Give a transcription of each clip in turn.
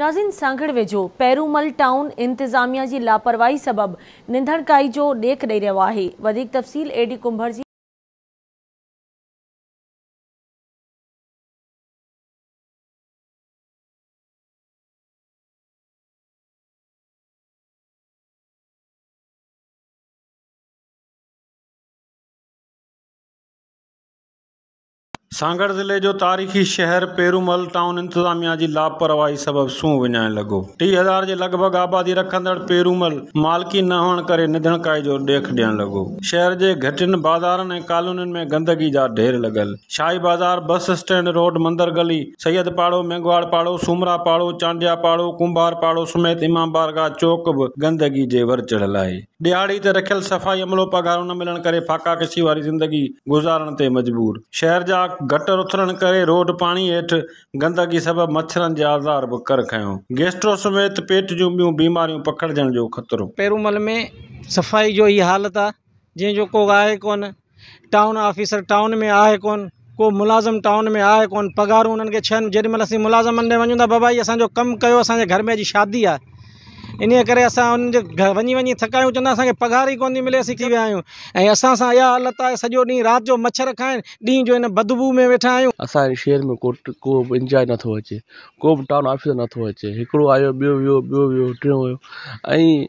नाज़िन सांगड़ वेझो पेरूमल टाउन इंतिज़ामिया जी लापरवाही सबबि निंदड़काई जो ॾेख ॾेई रहियो आहे वधीक तफ़सील एडी कुंभर जी सांगड़ ज़िले जो तारीख़ी शहर पेरूमल टाउन इंतजामिया की लापरवाही सबब सूंहुं विञाइण लगो टी हज़ार के लगभग आबादी रखंदड़ पेरूमल मालकी न होने करे निधणकाई जो ॾेख ॾियण लॻो शहर के घटियुनि बाज़ारनि ऐं में गंदगी जा ढेर लगल शाही बाज़ार बस स्टैंड रोड मंदर गली सैयद पाड़ो मेघवाड़ पाड़ो सुमरा पाड़ो चांडिया पाड़ो कुंभार पाड़ो समेत इमाम बारगाह चौक भी गंदगी जे वर चढ़ल है ॾियारी ते रखियल सफ़ाई अमलो पघारु न मिलण करे फाका कशी वारी ज़िंदगी गुज़ारण ते मजबूर शहर जा गटर उथण करे रोड पाणी हेठि गंदगी सभु मच्छरनि जे बि कर खयो गैस्टोस में पेट जूं ॿियूं बीमारियूं पकड़जण जो ख़तरो मल में सफ़ाई जो ई हालति आहे जंहिंजो को आहे कोन टाउन ऑफिसर टाउन में आहे कोन को मुलाज़िम टाउन में आहे कोन पघारूं उन्हनि खे छनि जेॾीमहिल बाबा मुलाज़मनि असांजो कमु कयो असांजे घर में अॼु शादी आहे इन करे असां जे घर वञी वञी थकायूं चवंदा असांखे पघारी कोन थी मिले सिखी विया आहियूं ऐं असां सां इहा आहे सॼो ॾींहुं राति जो मच्छर खाइनि ॾींहं जो हिन बदबू में वेठा आहियूं असांजे शहर में इंजॉय नथो अचे को बि टाउन ऑफिस नथो अचे हिकिड़ो आयो ॿियो वेहो ॿियो वेहो टियों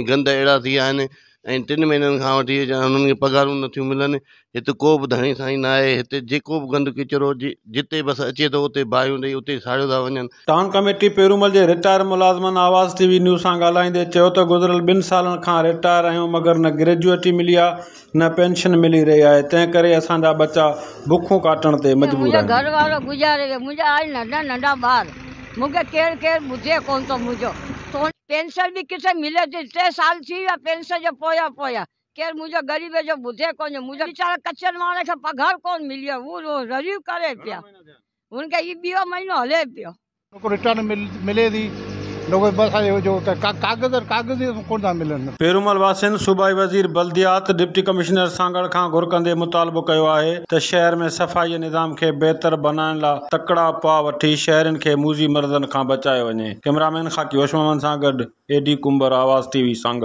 ऐं गंद अहिड़ा थी विया आहिनि ऐं टिनि महीननि खां वठी हुननि खे पघारूं नथियूं मिलनि हिते को बि धणी साईं न आहे हिते जेको बि गंद किचिरो जिते बसि अचे थो उते ॾेई उते साड़ियो था वञनि टाउन कमेटी पेरूमल जे रिटायर मुलाज़िमनि आवाज़ टी वी न्यूज़ सां ॻाल्हाईंदे चयो त गुज़िरियल ॿिनि सालनि खां रिटायर आहियूं मगर न ग्रेजुएटी मिली आहे न पेंशन मिली रही आहे तंहिं करे असांजा बचा बुखूं काटण ते मजबूर घर वारो गुज़ारे मुंहिंजा आहिनि नंढा ॿार मूंखे केरु केरु ॿुधे कोन थो मुंहिंजो पेंशन भी किसे मिले थी टे साल थी या पेंशन जो पोया पोया केर मुझे गरीब है जो बुधे को मुझे बेचारा कच्चन माने के घर कौन मिले वो जो रजीव करे पिया उनके ये बीवा महीनों हले पियो रिटर्न मिले थी पेरूमल वासिन सूबाई वज़ीर बल्दियात डिप्टी कमिश्नर सांगड़ खां घुर कंदे मुतालबो कयो आहे त शहर में सफ़ाई निज़ाम खे बहितर बनाइण लाइ तकिड़ा पाउ वठी शहरनि खे मूज़ी मर्दनि खां बचायो वञे कैमरामैन खाकी वशमामन सां गॾु एडी कुम्बर आवाज़ टीवी वी